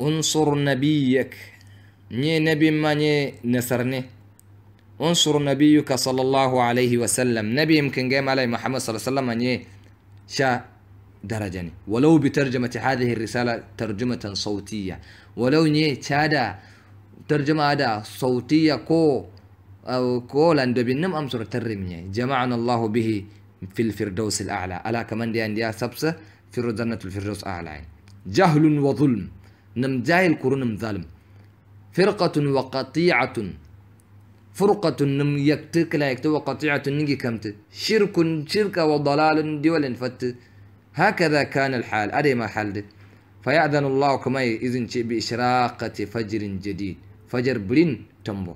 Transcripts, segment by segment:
انصر نبيك ني نبي ما ني نسرني انصر نبيك صلى الله عليه وسلم نبي يمكن جاي علي محمد صلى الله عليه وسلم ني شا درجني ولو بترجمة هذه الرسالة ترجمة صوتية ولو ني تادا ترجمة هذا صوتية كو أو كولا لندبي نم أمسر ترمي جمعنا الله به في الفردوس الأعلى ألا كمان دي أنديا سبسة في رزنة الفردوس أعلى جهل وظلم نم جاهل كرو نم ظالم فرقة وقطيعة فرقة نم يكتك لا يكتو وقطيعة نجي كمت شرك شرك وضلال دول فت هكذا كان الحال أدي ما حال دي. فيأذن الله كما إذن بإشراقة فجر جديد فجر بلين تمو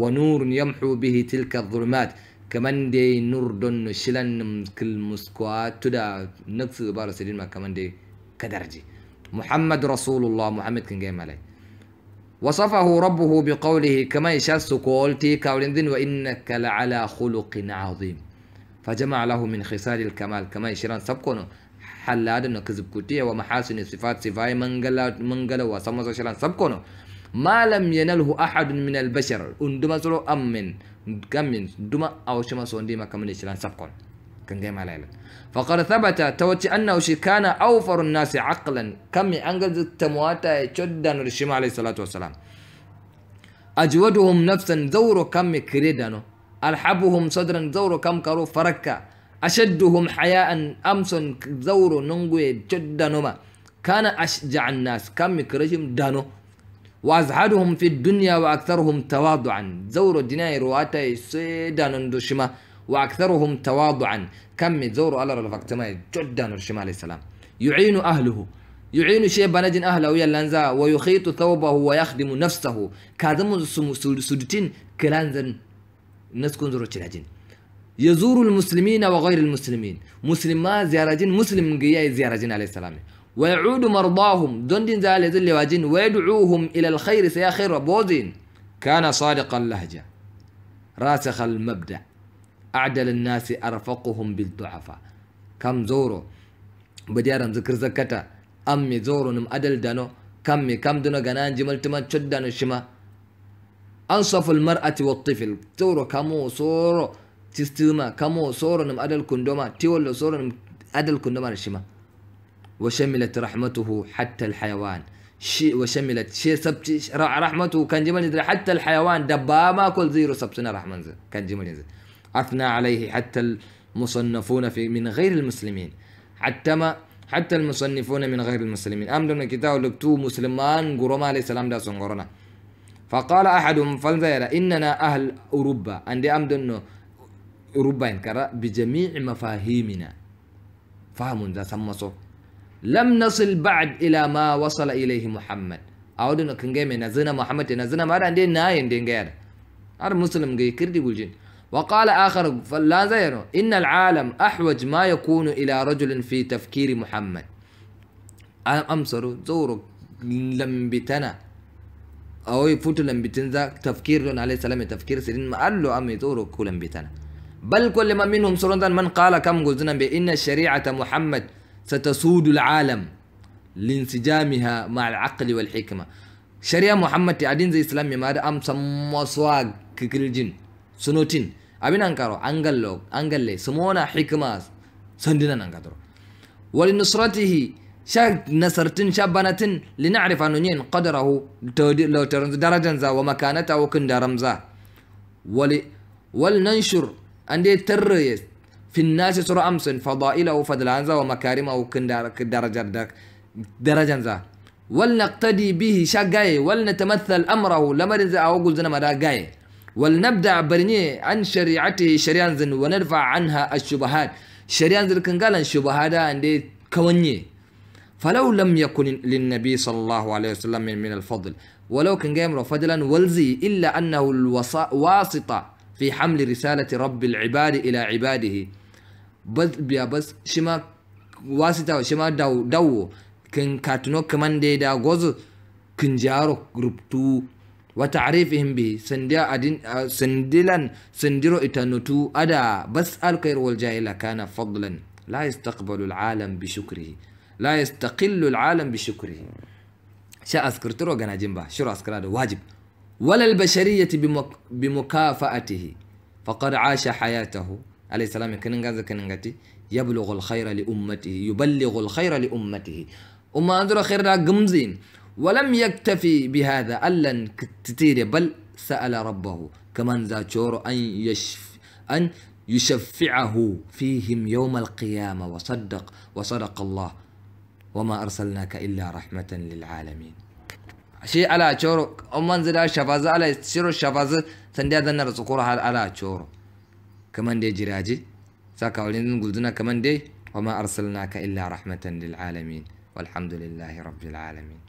ونور يمحو به تلك الظلمات كمان دي نور دون شلن كل مسكوات تدا نفس بارسلين ما كمان دي كدرجي محمد رسول الله محمد كان جاي ملاي وصفه ربه بقوله كما يشاس كاولين كاولندن وإنك لعلى خلق عظيم فجمع له من خصال الكمال كما يشيران سبكونه حلاد كذب كتية ومحاسن الصفات صفاي منجلا منجلا وسمز شيران سبكونه ما لم ينله أحد من البشر اندمزرو سلو أمن كم من دما أو شما سوندي ما كمل شيران سبكونه كان جاي مع العيلة فقال ثبت توتي أنه كان أوفر الناس عقلا كم أنجز تمواتا جدا للشمع عليه الصلاة والسلام أجودهم نفسا زور كم كريدانو ألحبهم صدرا زور كم كرو فركا أشدهم حياء أمس زور ننقوي جدا نما كان أشجع الناس كم كريشم دانو وأزهدهم في الدنيا وأكثرهم تواضعا زور دنيا رواتا سيدا دوشما وأكثرهم تواضعا كم زوروا على رفقتماي جدا الشمال السلام يعين أهله يعين شيء بنجن أهله لانزا ويخيط ثوبه ويخدم نفسه كادم سودتين كلانزا نسكن زورو تشلاجين يزور المسلمين وغير المسلمين مسلما زيارجين مسلم زيارة زيارجين عليه السلام ويعود مرضاهم دين زال ذل واجين ويدعوهم إلى الخير سيا خير بوزين كان صادق اللهجة راسخ المبدأ أعدل الناس أرفقهم بالضعفاء كم زورو بديارم ذكر زكتا أمي زورو نم أدل دانو كمي كم دونو غنان جمل تما تشدانو شما أنصف المرأة والطفل زورو كمو صورو تستيما كمو صورو نم أدل كندوما تيولو صورو نم أدل كندوما شما وشملت رحمته حتى الحيوان شي وشملت شي سبت رحمته كان جمال حتى الحيوان دبا ما كل زيرو سبتنا رحمة كان جمال أثنى عليه حتى المصنفون في من غير المسلمين حتى ما حتى المصنفون من غير المسلمين أم دون كتاب لبتو مسلمان قرما عليه السلام دا سنقرنا فقال أحدهم فلذيرا إننا أهل أوروبا عندي أم دون أوروبا إنكرا بجميع مفاهيمنا فهم ذا سمسو لم نصل بعد إلى ما وصل إليه محمد أعود أنه كنجي من نزنا محمد نزنا ما عندي ناين دين غير هذا مسلم جي كردي بولجين وقال آخر فلا زيره إن العالم أحوج ما يكون إلى رجل في تفكير محمد أمسروا لم لمبتنا أو يفوت لم ذا تفكير عليه السلام تفكير سيدنا ما قال له أمي زور كل لمبتنا بل كل من منهم صرنا من قال كم قلنا بأن الشريعة محمد ستسود العالم لانسجامها مع العقل والحكمة شريعة محمد تعدين زي إسلامي ما أم سموا سواق كل جن سنوتين أبين أنكارو أنجلو أنجلي سمونا حكمة سندنا أنكارو ولنصرته شاك نصرتين شابانتين لنعرف نين قدره لو درجة ومكانته وكندرمزا ول ولننشر عندي تريس في الناس سر أمس فضائله فضلانزا ومكارمه وكندر درجة درجة ولنقتدي به شا ولنتمثل أمره لما أو قلنا مدى جاي ولنبدأ برني عن شريعته شريانزن ونرفع عنها الشبهات شريانزن قال الشبهات عندي كوني فلو لم يكن للنبي صلى الله عليه وسلم من الفضل ولو كان جامر فضلا ولزي إلا أنه الواسطة في حمل رسالة رب العباد إلى عباده بس بيا بس شما واسطة شما دو دو كن كاتنو كمان دي دا غوز كن جارو وتعريفهم به سنديا أدين آه، سندلا سنديرو إتنوتو أدا بس الخير والجاهل كان فضلا لا يستقبل العالم بشكره لا يستقل العالم بشكره شا أذكرترو وقنا جنبه شرو أذكر هذا واجب ولا البشرية بمك بمكافأته فقد عاش حياته عليه السلام كننغازا كننغاتي يبلغ الخير لأمته يبلغ الخير لأمته أما أدرو خير دا قمزين ولم يكتفي بهذا ألا كتير بل سأل ربه كمان ذا شور أن يشف أن يشفعه فيهم يوم القيامة وصدق وصدق الله وما أرسلناك إلا رحمة للعالمين شيء على شور أمان ذا شفازة على شور شفازة سندي هذا نرى على شور كمان دي جراجي ساكا ولين قلتنا كمان دي وما أرسلناك إلا رحمة للعالمين والحمد لله رب العالمين